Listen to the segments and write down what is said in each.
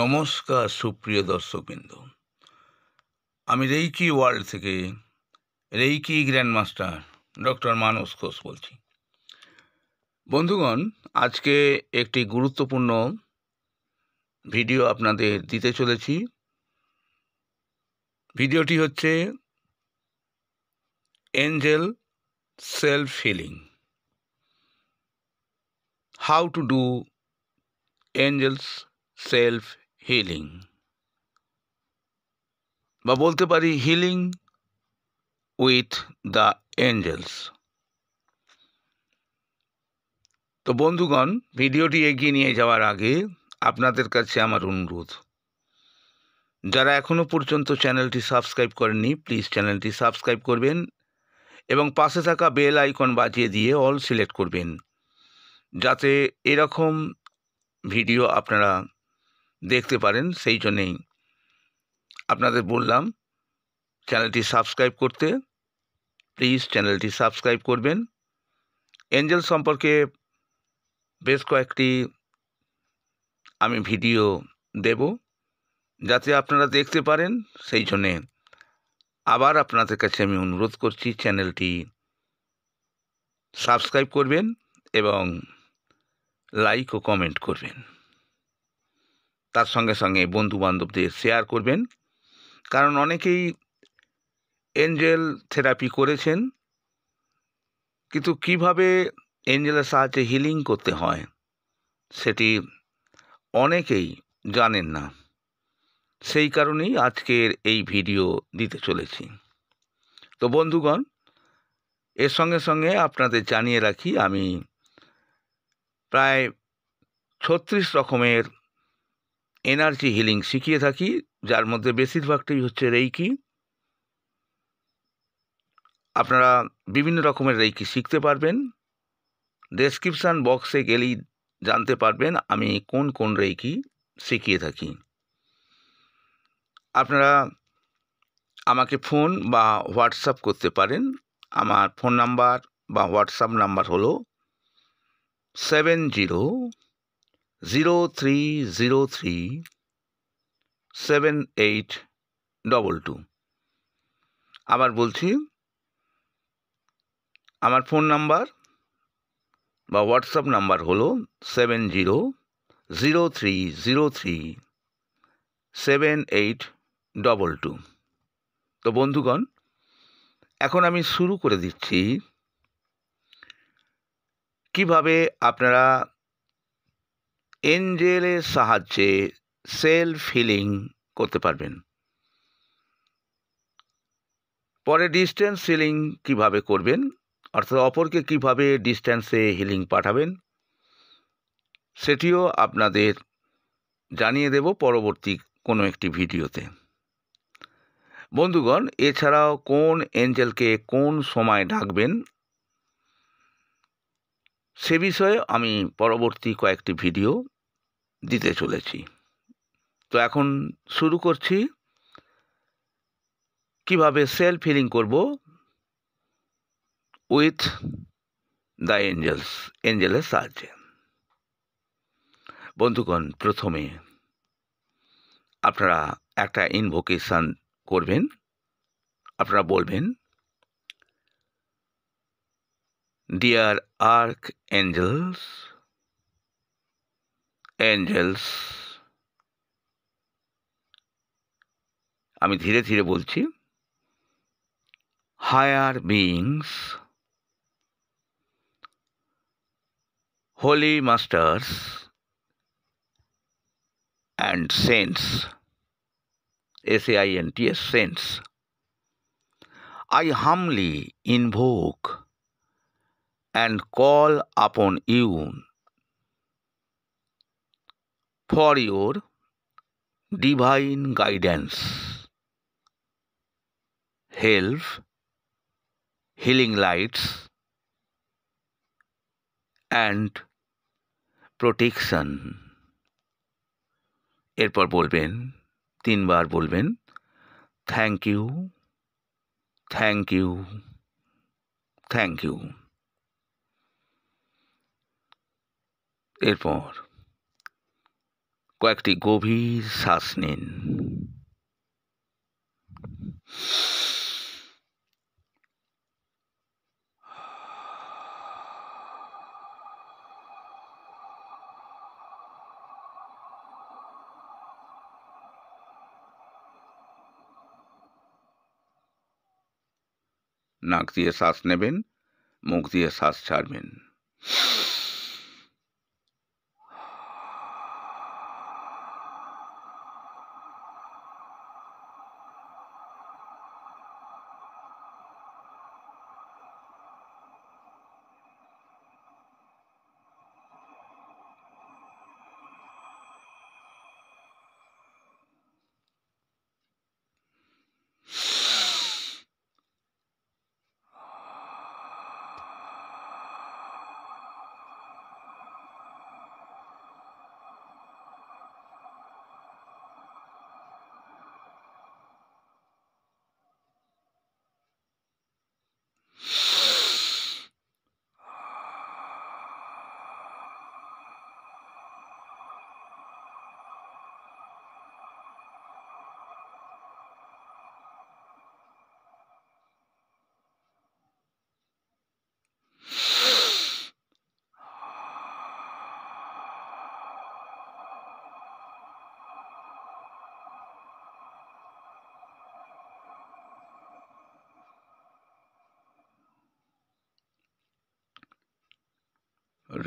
নমস্কার সুপ্রিয় দর্শকবৃন্দ আমি রেইকি ওয়ার্ল্ড থেকে reiki grandmaster doctor Manas Ghosh বলছি বন্ধুগণ আজকে একটি গুরুত্বপূর্ণ ভিডিও আপনাদের দিতে চলেছি ভিডিওটি হচ্ছে angel self healing how to do angels self healing বা বলতে পারি হিলিং উইথ দ্য এঞ্জেলস তো বন্ধুগণ ভিডিওটি এগিয়ে নিয়ে যাওয়ার আগে আপনাদের কাছে আমার অনুরোধ যারা এখনও পর্যন্ত চ্যানেলটি সাবস্ক্রাইব করেননি প্লিজ চ্যানেলটি সাবস্ক্রাইব করবেন এবং পাশে থাকা বেল আইকন বাজিয়ে দিয়ে অল সিলেক্ট করবেন যাতে এরকম ভিডিও আপনারা দেখতে পারেন সেই জন্যেই আপনাদের বললাম চ্যানেলটি সাবস্ক্রাইব করতে প্লিজ চ্যানেলটি সাবস্ক্রাইব করবেন এঞ্জেল সম্পর্কে বেশ কয়েকটি আমি ভিডিও দেব যাতে আপনারা দেখতে পারেন সেই জন্যে আবার আপনাদের কাছে আমি অনুরোধ করছি চ্যানেলটি সাবস্ক্রাইব করবেন এবং লাইক ও কমেন্ট করবেন তার সঙ্গে সঙ্গে বন্ধুবান্ধবদের শেয়ার করবেন কারণ অনেকেই এঞ্জেল থেরাপি করেছেন কিন্তু কিভাবে এঞ্জেলের সাহায্যে হিলিং করতে হয় সেটি অনেকেই জানেন না সেই কারণেই আজকের এই ভিডিও দিতে চলেছি তো বন্ধুগণ এর সঙ্গে সঙ্গে আপনাদের জানিয়ে রাখি আমি প্রায় ছত্রিশ রকমের এনার্জি হিলিং শিখিয়ে থাকি যার মধ্যে বেশিরভাগটাই হচ্ছে রেইকি আপনারা বিভিন্ন রকমের রেইকি শিখতে পারবেন ডেসক্রিপশান বক্সে গেলেই জানতে পারবেন আমি কোন কোন রেইকি শিখিয়ে থাকি আপনারা আমাকে ফোন বা হোয়াটসঅ্যাপ করতে পারেন আমার ফোন নাম্বার বা হোয়াটসঅ্যাপ নাম্বার হলো seven zero zero three zero three seven eight double two আবার বলছি আমার ফোন নাম্বার বা হোয়াটসঅ্যাপ নাম্বার হলো seven zero zero three zero three seven eight double two তো বন্ধুগণ এখন আমি শুরু করে দিচ্ছি কিভাবে আপনারা এঞ্জেলের সাহায্যে সেলফ হিলিং করতে পারবেন পরে ডিস্ট্যান্স হিলিং কিভাবে করবেন অর্থাৎ অপরকে কিভাবে ডিস্ট্যান্সে হিলিং পাঠাবেন সেটিও আপনাদের জানিয়ে দেব পরবর্তী কোনো একটি ভিডিওতে বন্ধুগণ এছাড়াও কোন এঞ্জেলকে কোন সময় ডাকবেন সে বিষয়ে আমি পরবর্তী কয়েকটি ভিডিও দিতে চলেছি তো এখন শুরু করছি কিভাবে সেল ফিলিং করব উইথ দ্য এঞ্জেলস এঞ্জেলের সাহায্যে বন্ধুগণ প্রথমে আপনারা একটা ইনভোকেশান করবেন আপনারা বলবেন dear archangels, angels, আমি ধীরে ধীরে বলছি higher beings, holy masters, and saints, S A I N T S, saints, I humbly invoke and call upon you for your divine guidance, help, healing lights, and protection. এরপর বলবেন তিনবার বলবেন thank you thank you thank you এরপর কয়েকটি গভীর শ্বাস নিন নাক দিয়ে শ্বাস নেবেন মুখ দিয়ে শ্বাস ছাড়বেন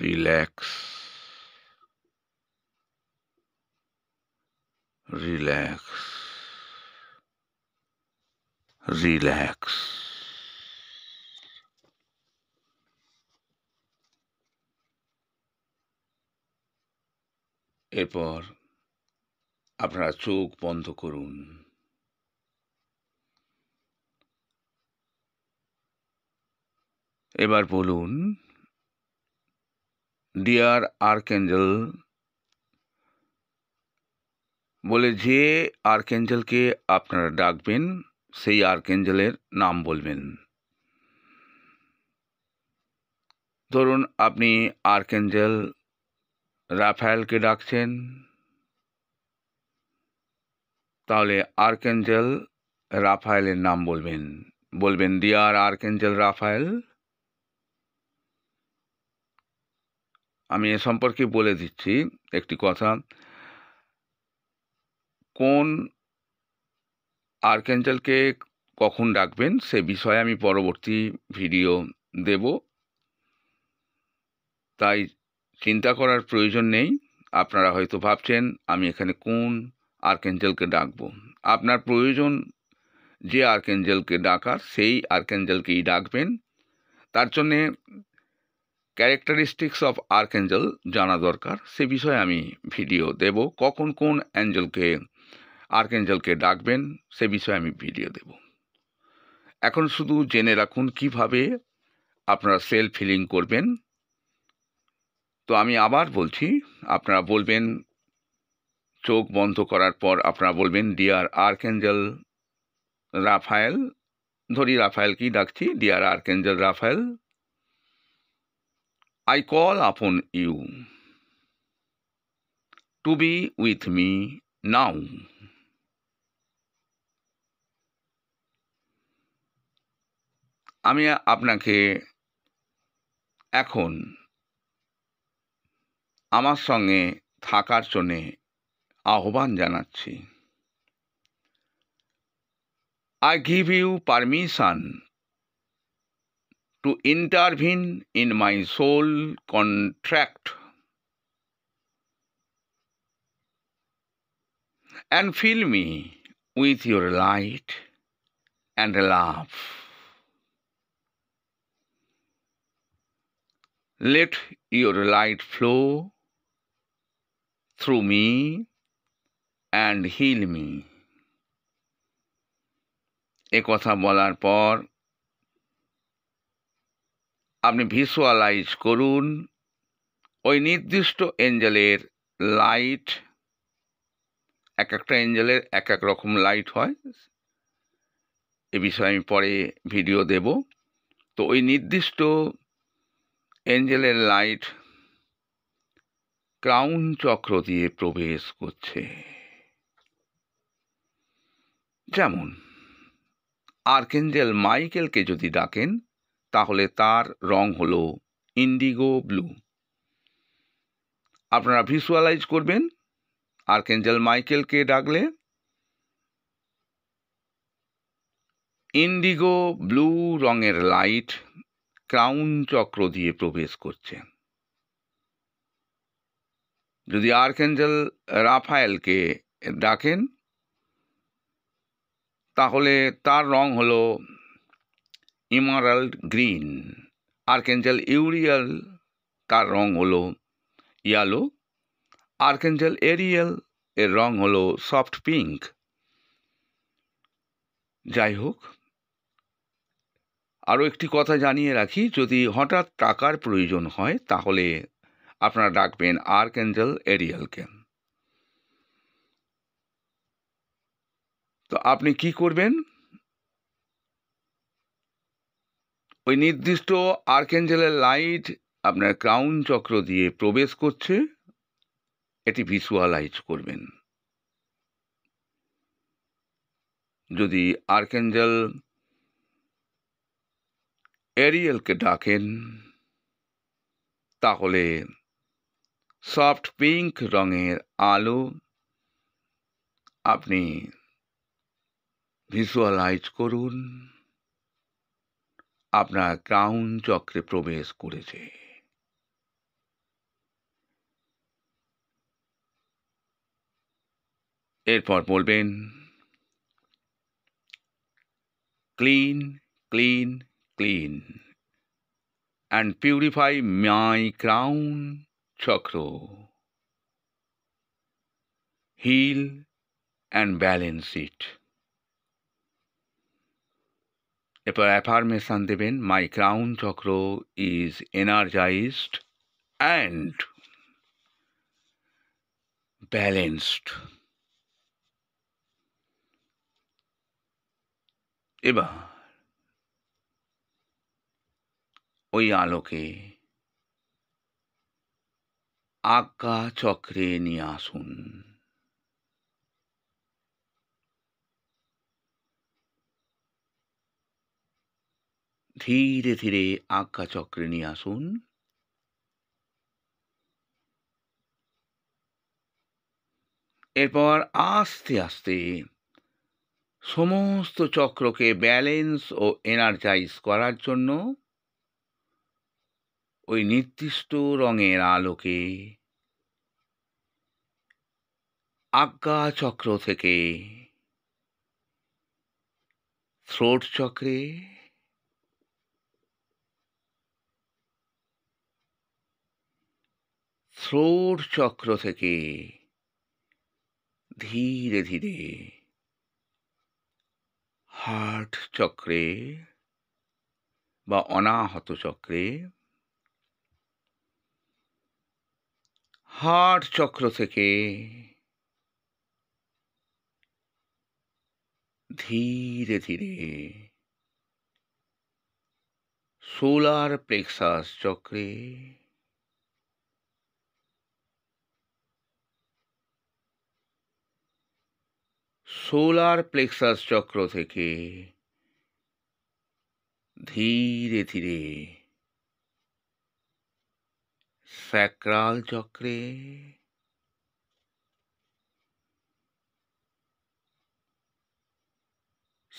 রিল্যাক্স রিল্যাক্স রিল্যাক্স এরপর আপনারা চোখ বন্ধ করুন এবার বলুন ডিয়ার আর্কেনজেল বলেছেন যে আর্কেনজেলকে আপনারা ডাকবেন সেই আর্কেনজেলের নাম বলবেন ধরুন আপনি আর্কেনজেল রাফাইলকে ডাকছেন তাহলে আর্কেনজেল রাফাইল এর নাম বলবেন বলবেন ডিয়ার আর্কেনজেল রাফাইল আমি এ সম্পর্কে বলে দিচ্ছি একটি কথা কোন আর্কেঞ্জেলকে কখন ডাকবেন সে বিষয়ে আমি পরবর্তী ভিডিও দেব তাই চিন্তা করার প্রয়োজন নেই আপনারা হয়তো ভাবছেন আমি এখানে কোন আর্কেঞ্জেলকে ডাকবো আপনার প্রয়োজন যে আর্কেঞ্জেলকে ডাকার সেই আর্কেঞ্জেলকেই ডাকবেন তার জন্যে ক্যারেক্টারিস্টিক্স অফ আর্ক অ্যাঞ্জেল জানা দরকার সে বিষয়ে আমি ভিডিও দেব কখন কোন অ্যাঞ্জেলকে আর্ক অ্যাঞ্জেলকে ডাকবেন সে বিষয়ে আমি ভিডিও দেব এখন শুধু জেনে রাখুন কিভাবে আপনারা সেলফ ফিলিং করবেন তো আমি আবার বলছি আপনারা বলবেন চোখ বন্ধ করার পর আপনারা বলবেন ডিয়ার আর্ক অ্যাঞ্জেল রাফায়েল ধরি রাফায়েলকেই ডাকছি dear angel Raphael I call upon you to be with me now. আমি আপনাকে এখন আমার সঙ্গে থাকার জন্যে আহ্বান জানাচ্ছি I give you permission to intervene in my soul contract and fill me with your light and love. Let your light flow through me and heal me. এ বলার পর আপনি ভিসুয়ালাইজ করুন ওই নির্দিষ্ট এঞ্জেলের লাইট এক একটা এঞ্জেলের এক এক রকম লাইট হয় এ বিষয়ে আমি পরে ভিডিও দেব তো ওই নির্দিষ্ট এঞ্জেলের লাইট ক্রাউন চক্র দিয়ে প্রবেশ করছে যেমন আর্কেঞ্জেল মাইকেলকে যদি ডাকেন তাহলে তার রং হলো ইন্ডিগো ব্লু আপনারা ভিজুয়ালাইজ করবেন আর্কেঞ্জেল মাইকেলকে ডাকলে ইন্ডিগো ব্লু রঙের লাইট ক্রাউন চক্র দিয়ে প্রবেশ করছে যদি আর্কেঞ্জেল রাফায়েলকে ডাকেন তাহলে তার রং হলো ইমারাল্ড গ্রিন আর্কেঞ্জেল ইউরিয়াল তার রং হলো ইয়ালো আর্কেঞ্জেল এরিয়াল এর রং হলো সফট পিঙ্ক যাই হোক আরও একটি কথা জানিয়ে রাখি যদি হঠাৎ টাকার প্রয়োজন হয় তাহলে আপনারা ডাকবেন আর্ক এরিয়ালকে তো আপনি কি করবেন ওই নির্দিষ্ট আর্কেঞ্জেলের লাইট আপনার ক্রাউন চক্র দিয়ে প্রবেশ করছে এটি ভিজুয়ালাইজ করবেন যদি আর্কেঞ্জেল এরিয়েলকে ডাকেন তাহলে সফট পিঙ্ক রঙের আলো আপনি ভিজুয়ালাইজ করুন আপনার ক্রাউন চক্রে প্রবেশ করেছে এরপর বলবেন clean clean clean and purify my crown chakra heal and balance it এরপর অ্যাফার্মেশান দেবেন my crown chakra is energised and balanced এবার ওই আলোকে আজ্ঞা চক্রে নিয়ে আসুন ধীরে ধীরে আজ্ঞাচক্রে চক্রে নিয়ে আসুন এরপর আস্তে আস্তে সমস্ত চক্রকে ব্যালেন্স ও এনার্জাইজ করার জন্য ওই নির্দিষ্ট রঙের আলোকে আজ্ঞা চক্র থেকে থ্রোট চক্রে স্রোর চক্র থেকে ধীরে ধীরে হার্ট চক্রে বা অনাহত চক্রে হার্ট চক্র থেকে ধীরে ধীরে সোলার প্লেক্সাস চক্রে সোলার প্লেক্সাস চক্র থেকে ধীরে ধীরে স্যাক্রাল চক্রে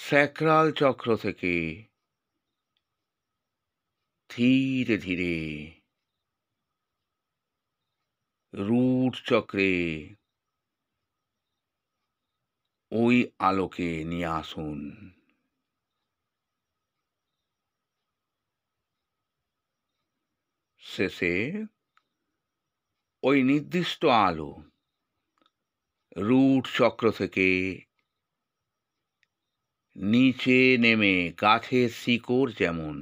স্যাক্রাল চক্র থেকে ধীরে ধীরে রুট চক্রে ওই আলোকে নিয়ে আসুন শেষে ওই নির্দিষ্ট আলো রুট চক্র থেকে নিচে নেমে গাছের শিকড় যেমন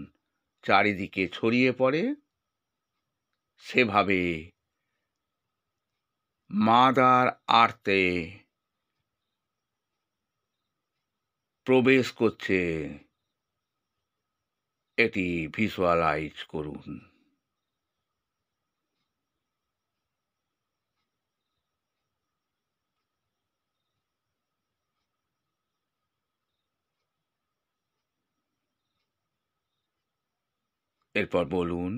চারিদিকে ছড়িয়ে পড়ে সেভাবে মাদার আর্তে প্রবেশ করছে এটি ভিজুয়ালাইজ করুন এরপর বলুন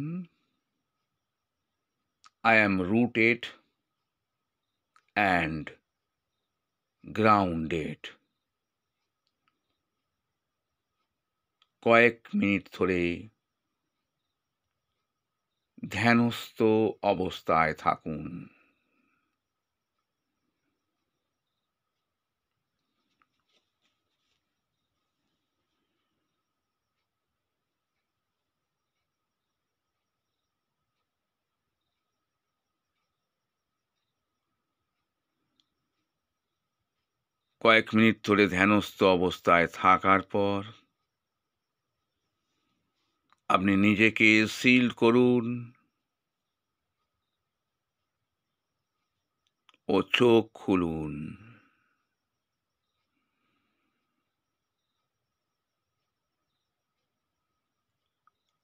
I am rooted and grounded কয়েক মিনিট ধরে ধ্যানস্থ অবস্থায় থাকুন কয়েক মিনিট ধরে ধ্যানস্থ অবস্থায় থাকার পর আপনি নিজেকে সিল্ড করুন ও চোখ খুলুন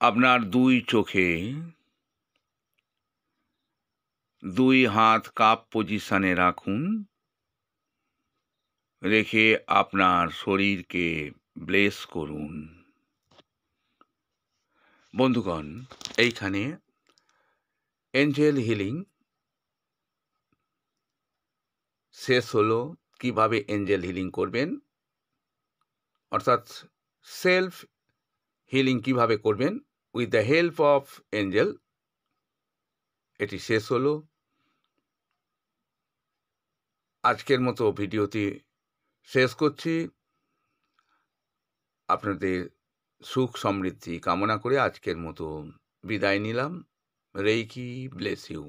আপনার দুই চোখে দুই হাত কাপ পজিশানে রাখুন রেখে আপনার শরীরকে ব্লেস করুন বন্ধুগণ এইখানে এঞ্জেল হিলিং শেষ হলো কিভাবে এঞ্জেল হিলিং করবেন অর্থাৎ সেলফ হিলিং কিভাবে করবেন with the help of angel এটি শেষ হলো আজকের মতো ভিডিওটি শেষ করছি আপনাদের সুখ সমৃদ্ধি কামনা করে আজকের মতো বিদায় নিলাম রেইকি ব্লেস ইউ